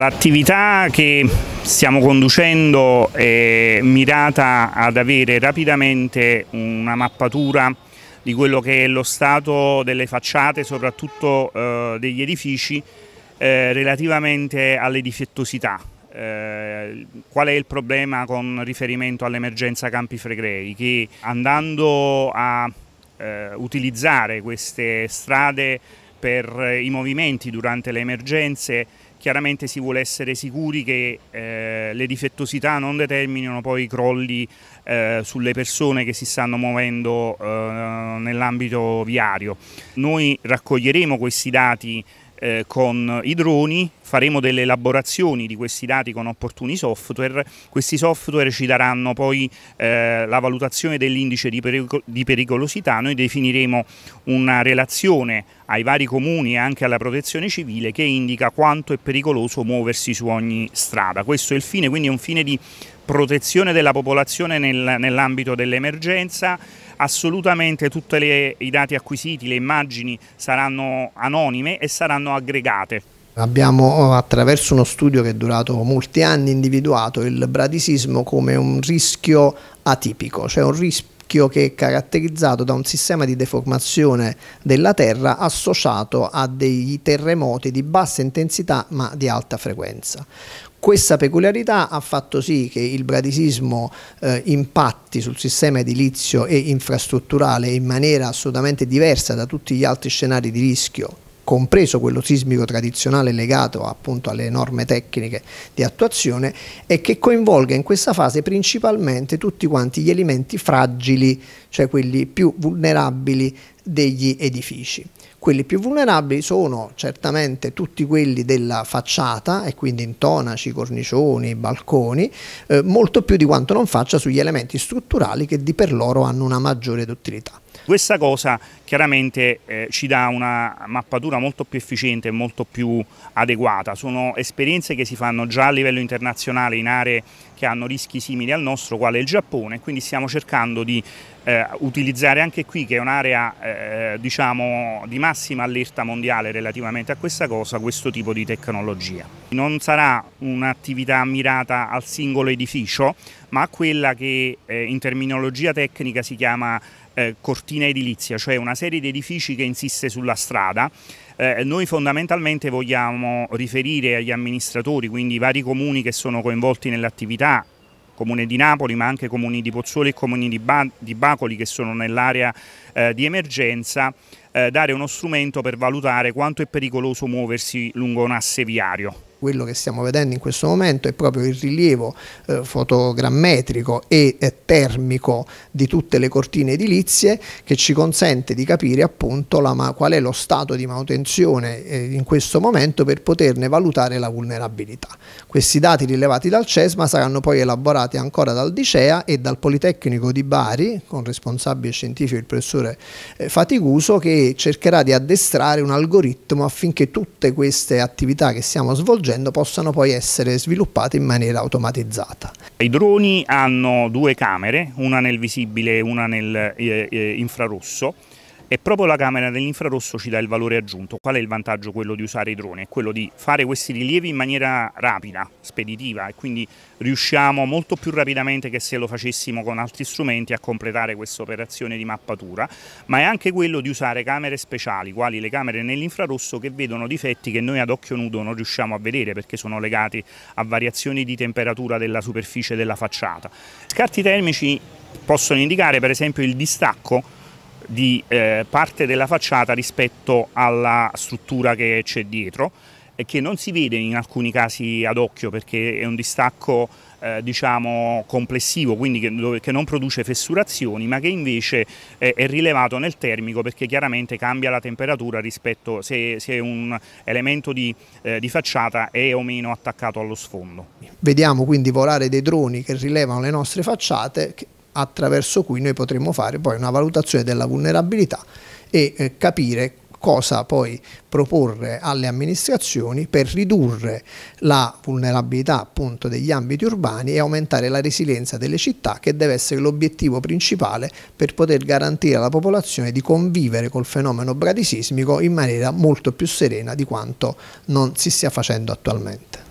L'attività che stiamo conducendo è mirata ad avere rapidamente una mappatura di quello che è lo stato delle facciate, soprattutto eh, degli edifici, eh, relativamente alle difettosità. Eh, qual è il problema con riferimento all'emergenza Campi Fregrei? Che andando a eh, utilizzare queste strade per i movimenti durante le emergenze chiaramente si vuole essere sicuri che eh, le difettosità non determinino poi crolli eh, sulle persone che si stanno muovendo eh, nell'ambito viario. Noi raccoglieremo questi dati eh, con i droni, faremo delle elaborazioni di questi dati con opportuni software, questi software ci daranno poi eh, la valutazione dell'indice di, pericol di, pericolosità, noi definiremo una relazione ai vari comuni e anche alla protezione civile che indica quanto è pericoloso muoversi su ogni strada. Questo è il fine, quindi è un fine di protezione della popolazione nel, nell'ambito dell'emergenza, assolutamente tutti i dati acquisiti, le immagini saranno anonime e saranno aggregate. Abbiamo oh, attraverso uno studio che è durato molti anni individuato il bradisismo come un rischio atipico, cioè un rischio che è caratterizzato da un sistema di deformazione della terra associato a dei terremoti di bassa intensità ma di alta frequenza. Questa peculiarità ha fatto sì che il bradisismo eh, impatti sul sistema edilizio e infrastrutturale in maniera assolutamente diversa da tutti gli altri scenari di rischio compreso quello sismico tradizionale legato appunto alle norme tecniche di attuazione e che coinvolga in questa fase principalmente tutti quanti gli elementi fragili, cioè quelli più vulnerabili degli edifici. Quelli più vulnerabili sono certamente tutti quelli della facciata e quindi intonaci, cornicioni, balconi, eh, molto più di quanto non faccia sugli elementi strutturali che di per loro hanno una maggiore duttilità. Questa cosa chiaramente eh, ci dà una mappatura molto più efficiente e molto più adeguata. Sono esperienze che si fanno già a livello internazionale in aree che hanno rischi simili al nostro, quale il Giappone, quindi stiamo cercando di eh, utilizzare anche qui che è un'area eh, diciamo, di massima allerta mondiale relativamente a questa cosa, questo tipo di tecnologia. Non sarà un'attività mirata al singolo edificio, ma a quella che eh, in terminologia tecnica si chiama eh, cortina edilizia, cioè una serie di edifici che insiste sulla strada. Eh, noi fondamentalmente vogliamo riferire agli amministratori, quindi i vari comuni che sono coinvolti nell'attività comune di Napoli ma anche comuni di Pozzuoli e comuni di, ba di Bacoli che sono nell'area eh, di emergenza, eh, dare uno strumento per valutare quanto è pericoloso muoversi lungo un asse viario quello che stiamo vedendo in questo momento è proprio il rilievo eh, fotogrammetrico e eh, termico di tutte le cortine edilizie che ci consente di capire appunto la, qual è lo stato di manutenzione eh, in questo momento per poterne valutare la vulnerabilità. Questi dati rilevati dal CESMA saranno poi elaborati ancora dal Dicea e dal Politecnico di Bari con responsabile scientifico il professore eh, Fatiguso che cercherà di addestrare un algoritmo affinché tutte queste attività che stiamo svolgendo sorgendo possano poi essere sviluppate in maniera automatizzata. I droni hanno due camere, una nel visibile e una nell'infrarosso. Eh, eh, e proprio la camera dell'infrarosso ci dà il valore aggiunto. Qual è il vantaggio quello di usare i droni? È quello di fare questi rilievi in maniera rapida, speditiva e quindi riusciamo molto più rapidamente che se lo facessimo con altri strumenti a completare questa operazione di mappatura, ma è anche quello di usare camere speciali, quali le camere nell'infrarosso che vedono difetti che noi ad occhio nudo non riusciamo a vedere perché sono legati a variazioni di temperatura della superficie della facciata. Scarti termici possono indicare per esempio il distacco di eh, parte della facciata rispetto alla struttura che c'è dietro e che non si vede in alcuni casi ad occhio perché è un distacco eh, diciamo complessivo, quindi che, che, non produce fessurazioni, ma che invece eh, è rilevato nel termico perché chiaramente cambia la temperatura rispetto se, se un elemento di, eh, di, facciata è o meno attaccato allo sfondo. Vediamo quindi volare dei droni che rilevano le nostre facciate, attraverso cui noi potremo fare poi una valutazione della vulnerabilità e eh, capire cosa poi proporre alle amministrazioni per ridurre la vulnerabilità appunto degli ambiti urbani e aumentare la resilienza delle città che deve essere l'obiettivo principale per poter garantire alla popolazione di convivere col fenomeno bradisismico in maniera molto più serena di quanto non si stia facendo attualmente.